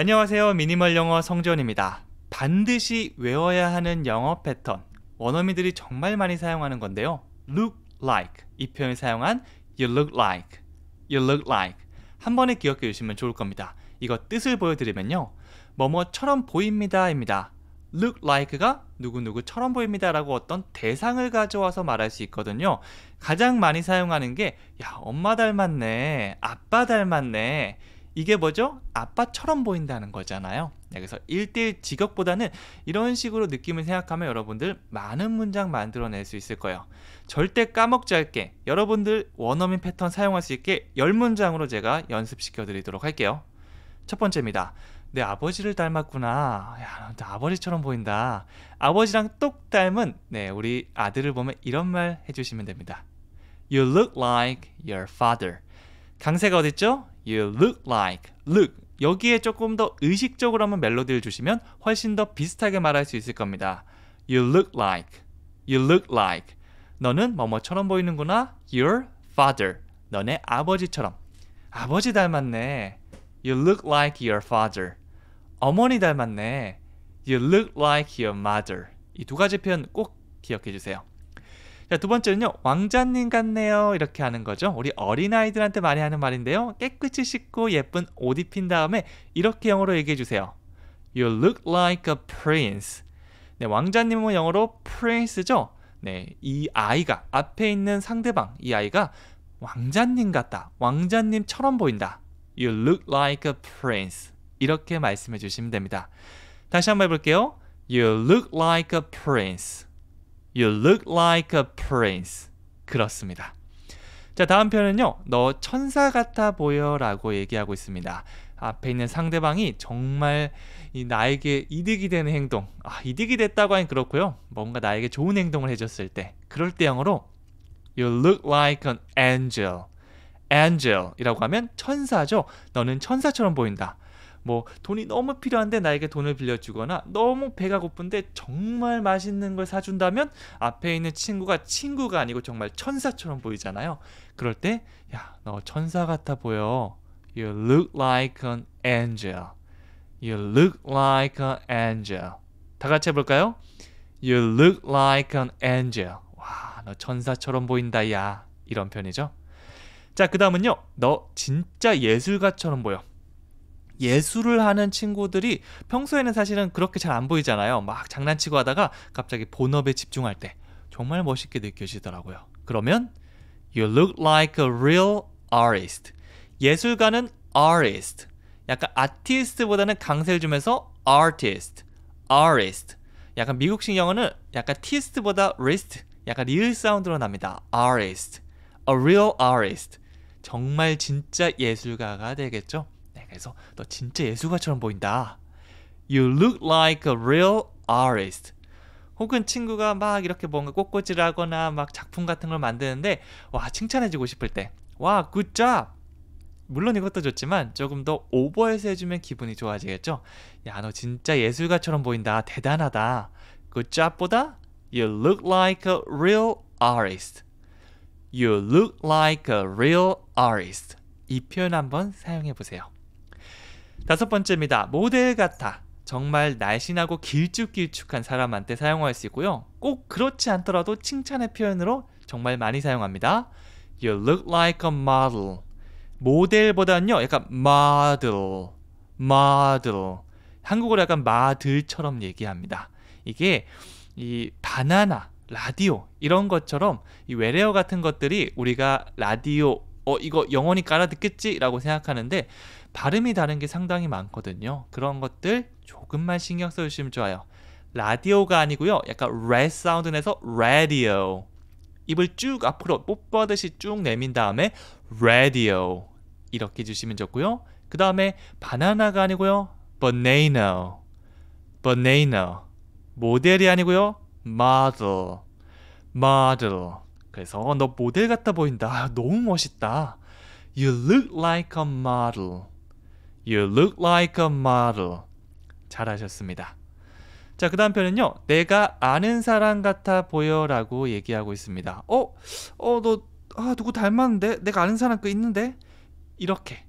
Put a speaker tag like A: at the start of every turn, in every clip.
A: 안녕하세요. 미니멀 영어 성전입니다. 반드시 외워야 하는 영어 패턴. 원어민들이 정말 많이 사용하는 건데요. look like 이 표현을 사용한 you look like, you look like 한 번에 기억해 주시면 좋을 겁니다. 이거 뜻을 보여드리면요. 뭐뭐처럼 보입니다입니다. look like가 누구누구처럼 보입니다라고 어떤 대상을 가져와서 말할 수 있거든요. 가장 많이 사용하는 게 야, 엄마 닮았네, 아빠 닮았네, 이게 뭐죠? 아빠처럼 보인다는 거잖아요. 네, 그래서 1대1 직역보다는 이런 식으로 느낌을 생각하면 여러분들 많은 문장 만들어낼 수 있을 거예요. 절대 까먹지 않게 여러분들 원어민 패턴 사용할 수 있게 10문장으로 제가 연습시켜 드리도록 할게요. 첫 번째입니다. 내 아버지를 닮았구나. 야, 나 아버지처럼 보인다. 아버지랑 똑 닮은 네, 우리 아들을 보면 이런 말 해주시면 됩니다. You look like your father. 강세가 어딨죠? You look like. look. 여기에 조금 더 의식적으로 한번 멜로디를 주시면 훨씬 더 비슷하게 말할 수 있을 겁니다. You look like. You look like. 너는 뭐뭐처럼 보이는구나. Your father. 너네 아버지처럼. 아버지 닮았네. You look like your father. 어머니 닮았네. You look like your mother. 이 두 가지 표현 꼭 기억해 주세요. 자, 두 번째는요. 왕자님 같네요. 이렇게 하는 거죠. 우리 어린아이들한테 많이 하는 말인데요. 깨끗이 씻고 예쁜 옷 입힌 다음에 이렇게 영어로 얘기해 주세요. You look like a prince. 네, 왕자님은 영어로 prince죠. 네, 이 아이가 앞에 있는 상대방 이 아이가 왕자님 같다. 왕자님처럼 보인다. You look like a prince. 이렇게 말씀해 주시면 됩니다. 다시 한번 해볼게요. You look like a prince. You look like a prince. 그렇습니다. 자, 다음 편은요너 천사 같아 보여라고 얘기하고 있습니다. 앞에 있는 상대방이 정말 이 나에게 이득이 되는 행동 아, 이득이 됐다고 하긴 그렇고요 뭔가 나에게 좋은 행동을 해줬을 때 그럴 때 영어로 You look like an angel angel이라고 하면 천사죠 너는 천사처럼 보인다 뭐 돈이 너무 필요한데 나에게 돈을 빌려주거나 너무 배가 고픈데 정말 맛있는 걸 사준다면 앞에 있는 친구가 친구가 아니고 정말 천사처럼 보이잖아요. 그럴 때 야 너 천사 같아 보여. You look like an angel. You look like an angel. 다 같이 해볼까요? You look like an angel. 와, 너 천사처럼 보인다, 야. 이런 편이죠. 자, 그 다음은요. 너 진짜 예술가처럼 보여. 예술을 하는 친구들이 평소에는 사실은 그렇게 잘 안 보이잖아요. 막 장난치고 하다가 갑자기 본업에 집중할 때 정말 멋있게 느껴지더라고요. 그러면 You look like a real artist. 예술가는 artist. 약간 아티스트보다는 강세를 주면서 artist, artist. 약간 미국식 영어는 약간 티스트보다 wrist, 약간 리을 사운드로 납니다. artist, a real artist. 정말 진짜 예술가가 되겠죠? 그래서 너 진짜 예술가처럼 보인다. You look like a real artist. 혹은 친구가 막 이렇게 뭔가 꽃꽂이를 하거나 막 작품 같은 걸 만드는데 와 칭찬해주고 싶을 때와 굿잡 물론 이것도 좋지만 조금 더 오버해서 해주면 기분이 좋아지겠죠 야 너 진짜 예술가처럼 보인다 대단하다 굿잡보다 You look like a real artist You look like a real artist 이 표현 한번 사용해 보세요 다섯 번째입니다. 모델 같아. 정말 날씬하고 길쭉길쭉한 사람한테 사용할 수 있고요. 꼭 그렇지 않더라도 칭찬의 표현으로 정말 많이 사용합니다. You look like a model. 모델보다는요, 약간 model, model. 한국어로 약간 마들처럼 얘기합니다. 이게 이 바나나, 라디오 이런 것처럼 이 외래어 같은 것들이 우리가 라디오 어 이거 영원히 깔아 듣겠지라고 생각하는데 발음이 다른 게 상당히 많거든요. 그런 것들 조금만 신경 써 주시면 좋아요. 라디오가 아니고요. 약간 레 사운드 내서 라디오. 입을 쭉 앞으로 뽀뽀하듯이 쭉 내민 다음에 라디오 이렇게 주시면 좋고요. 그 다음에 바나나가 아니고요. banana, banana 모델이 아니고요. model, model 그래서 너 모델 같아 보인다. 아, 너무 멋있다. You look like a model. You look like a model. 잘하셨습니다. 자, 그 다음 편은요. 내가 아는 사람 같아 보여라고 얘기하고 있습니다. 어? 어, 너 아, 누구 닮았는데? 내가 아는 사람 거 그 있는데? 이렇게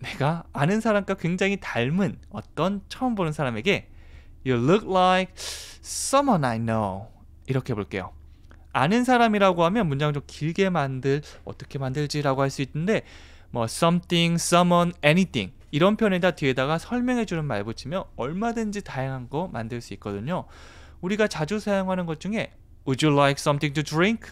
A: 내가 아는 사람과 굉장히 닮은 어떤 처음 보는 사람에게 You look like someone I know. 이렇게 볼게요. 아는 사람이라고 하면 문장 좀 길게 만들 어떻게 만들지라고 할 수 있는데 뭐 something, someone, anything 이런 표현에다 뒤에다가 설명해 주는 말 붙이면 얼마든지 다양한 거 만들 수 있거든요. 우리가 자주 사용하는 것 중에 Would you like something to drink?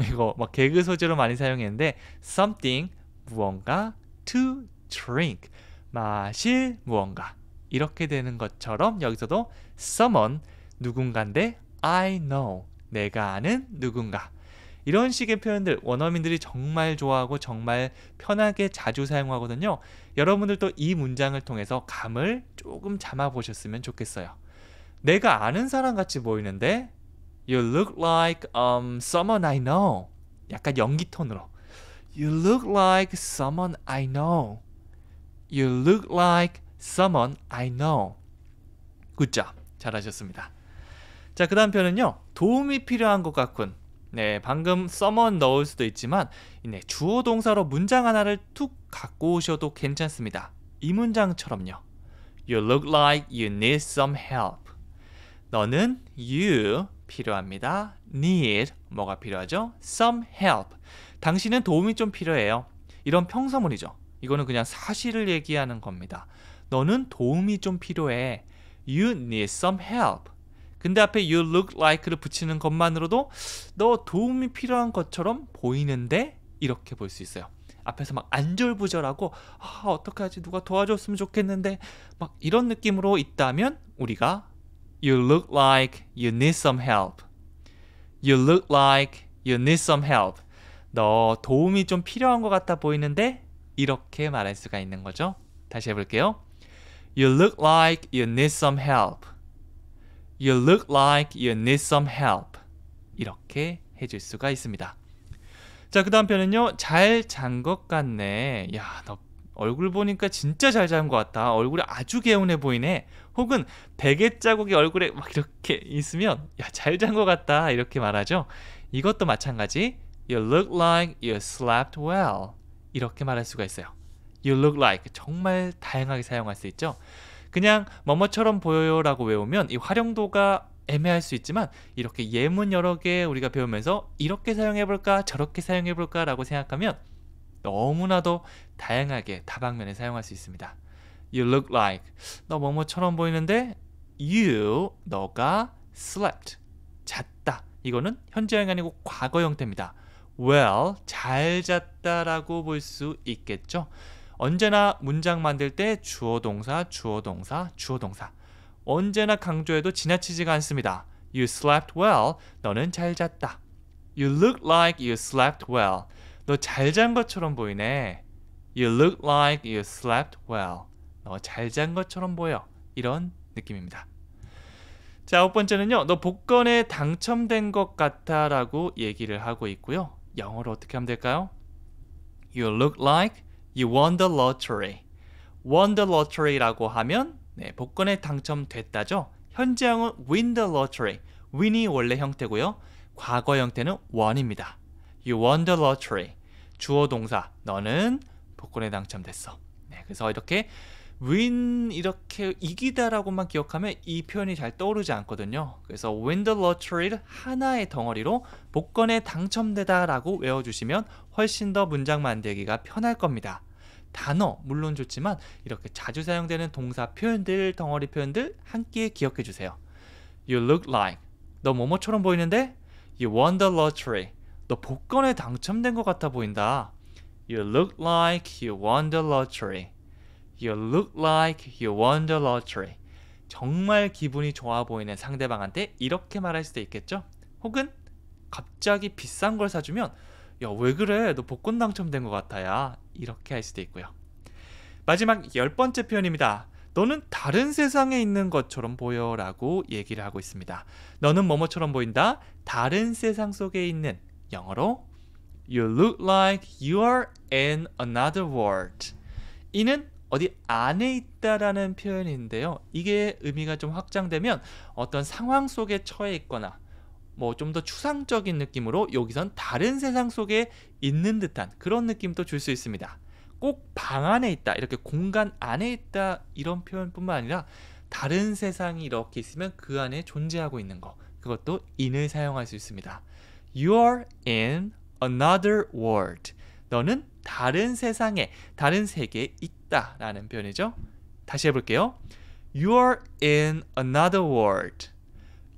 A: 이거 막 개그 소재로 많이 사용했는데 something 무언가 to drink 마실 무언가 이렇게 되는 것처럼 여기서도 someone 누군가인데 I know 내가 아는 누군가 이런 식의 표현들 원어민들이 정말 좋아하고 정말 편하게 자주 사용하거든요. 여러분들도 이 문장을 통해서 감을 조금 잡아 보셨으면 좋겠어요. 내가 아는 사람 같이 보이는데 You look like um, someone I know. 약간 연기 톤으로 You look like someone I know. You look like someone I know. 굿잡. 잘하셨습니다. 자, 그 다음 편은요. 도움이 필요한 것 같군. 네, 방금 써먼 넣을 수도 있지만 네, 주어 동사로 문장 하나를 툭 갖고 오셔도 괜찮습니다. 이 문장처럼요. You look like you need some help. 너는 you 필요합니다. need 뭐가 필요하죠? some help. 당신은 도움이 좀 필요해요. 이런 평서문이죠. 이거는 그냥 사실을 얘기하는 겁니다. 너는 도움이 좀 필요해. You need some help. 근데 앞에 you look like를 붙이는 것만으로도 너 도움이 필요한 것처럼 보이는데 이렇게 볼 수 있어요. 앞에서 막 안절부절하고 아, 어떻게 하지 누가 도와줬으면 좋겠는데 막 이런 느낌으로 있다면 우리가 you look like you need some help. you look like you need some help. 너 도움이 좀 필요한 것 같아 보이는데 이렇게 말할 수가 있는 거죠. 다시 해볼게요. You look like you need some help. You look like you need some help. 이렇게 해줄 수가 있습니다. 자, 그 다음 편은요잘 잔 것 같네. 야, 너 얼굴 보니까 진짜 잘 잔 것 같다. 얼굴이 아주 개운해 보이네. 혹은 베개 자국이 얼굴에 막 이렇게 있으면 야, 잘 잔 것 같다. 이렇게 말하죠. 이것도 마찬가지. You look like you slept well. 이렇게 말할 수가 있어요. You look like 정말 다양하게 사용할 수 있죠. 그냥 뭐뭐처럼 보여요라고 외우면 이 활용도가 애매할 수 있지만 이렇게 예문 여러 개 우리가 배우면서 이렇게 사용해 볼까 저렇게 사용해 볼까라고 생각하면 너무나도 다양하게 다방면에 사용할 수 있습니다. You look like 너 뭐뭐처럼 보이는데 you 너가 slept 잤다 이거는 현재형이 아니고 과거 형태입니다. well 잘 잤다라고 볼 수 있겠죠. 언제나 문장 만들 때 주어 동사, 주어 동사, 주어 동사. 언제나 강조해도 지나치지가 않습니다. You slept well. 너는 잘 잤다. You look like you slept well. 너 잘 잔 것처럼 보이네. You look like you slept well. 너 잘 잔 것처럼 보여. 이런 느낌입니다. 자, 아홉 번째는요. 너 복권에 당첨된 것 같아 라고 얘기를 하고 있고요. 영어로 어떻게 하면 될까요? You look like You won the lottery. won the lottery라고 하면 네, 복권에 당첨됐다죠. 현재형은 win the lottery. win이 원래 형태고요. 과거 형태는 won입니다. You won the lottery. 주어 동사 너는 복권에 당첨됐어. 네, 그래서 이렇게 win 이렇게 이기다라고만 기억하면 이 표현이 잘 떠오르지 않거든요. 그래서 win the lottery를 하나의 덩어리로 복권에 당첨되다라고 외워주시면 훨씬 더 문장 만들기가 편할 겁니다. 단어 물론 좋지만 이렇게 자주 사용되는 동사 표현들, 덩어리 표현들 함께 기억해 주세요. You look like 너 뭐뭐처럼 보이는데? You won the lottery 너 복권에 당첨된 것 같아 보인다. You look like you won the lottery. You look like you won the lottery. 정말 기분이 좋아 보이는 상대방한테 이렇게 말할 수도 있겠죠? 혹은 갑자기 비싼 걸 사주면 야왜 그래 너 복권 당첨된 것 같아야 이렇게 할 수도 있고요 마지막 열 번째 표현입니다 너는 다른 세상에 있는 것처럼 보여 라고 얘기를 하고 있습니다 너는 뭐뭐처럼 보인다 다른 세상 속에 있는 영어로 You look like you are in another world 이는 어디 안에 있다라는 표현인데요 이게 의미가 좀 확장되면 어떤 상황 속에 처해 있거나 뭐좀더 추상적인 느낌으로 여기선 다른 세상 속에 있는 듯한 그런 느낌도 줄 수 있습니다. 꼭 방 안에 있다 이렇게 공간 안에 있다 이런 표현뿐만 아니라 다른 세상이 이렇게 있으면 그 안에 존재하고 있는 거 그것도 in을 사용할 수 있습니다. You're a in another world. 너는 다른 세상에, 다른 세계에 있다 라는 표현이죠. 다시 해볼게요. You're a in another world.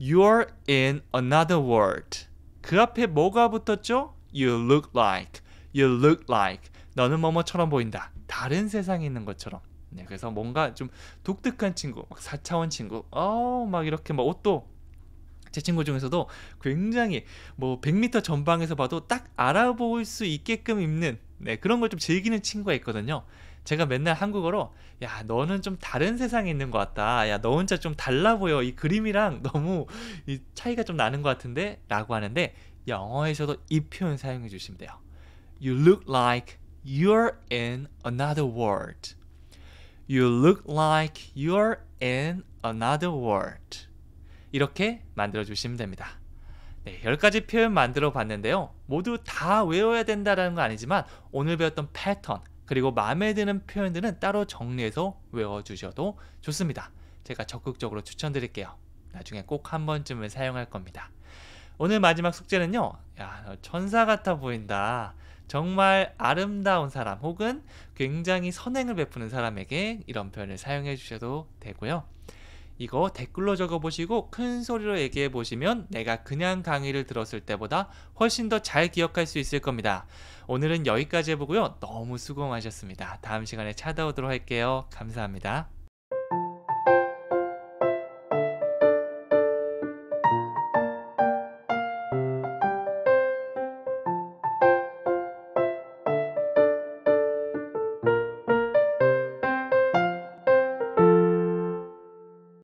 A: You're in another world. 그 앞에 뭐가 붙었죠? You look like. You look like. 너는 뭐뭐처럼 보인다. 다른 세상에 있는 것처럼. 네, 그래서 뭔가 좀 독특한 친구, 막 4차원 친구, 어, 막 이렇게 막 뭐 옷도 제 친구 중에서도 굉장히 뭐 100m 전방에서 봐도 딱 알아볼 수 있게끔 입는 네, 그런 걸좀 즐기는 친구가 있거든요. 제가 맨날 한국어로 야 너는 좀 다른 세상에 있는 것 같다 야 너 혼자 좀 달라 보여 이 그림이랑 너무 이 차이가 좀 나는 것 같은데 라고 하는데 영어에서도 이 표현 사용해 주시면 돼요 You look like you're in another world You look like you're in another world 이렇게 만들어 주시면 됩니다 네, 10가지 표현 만들어 봤는데요 모두 다 외워야 된다는건 아니지만 오늘 배웠던 패턴 그리고 마음에 드는 표현들은 따로 정리해서 외워주셔도 좋습니다. 제가 적극적으로 추천드릴게요. 나중에 꼭 한 번쯤은 사용할 겁니다. 오늘 마지막 숙제는요. 야, 천사 같아 보인다. 정말 아름다운 사람 혹은 굉장히 선행을 베푸는 사람에게 이런 표현을 사용해 주셔도 되고요. 이거 댓글로 적어보시고 큰 소리로 얘기해보시면 내가 그냥 강의를 들었을 때보다 훨씬 더 잘 기억할 수 있을 겁니다. 오늘은 여기까지 해보고요. 너무 수고 하셨습니다 다음 시간에 찾아오도록 할게요. 감사합니다.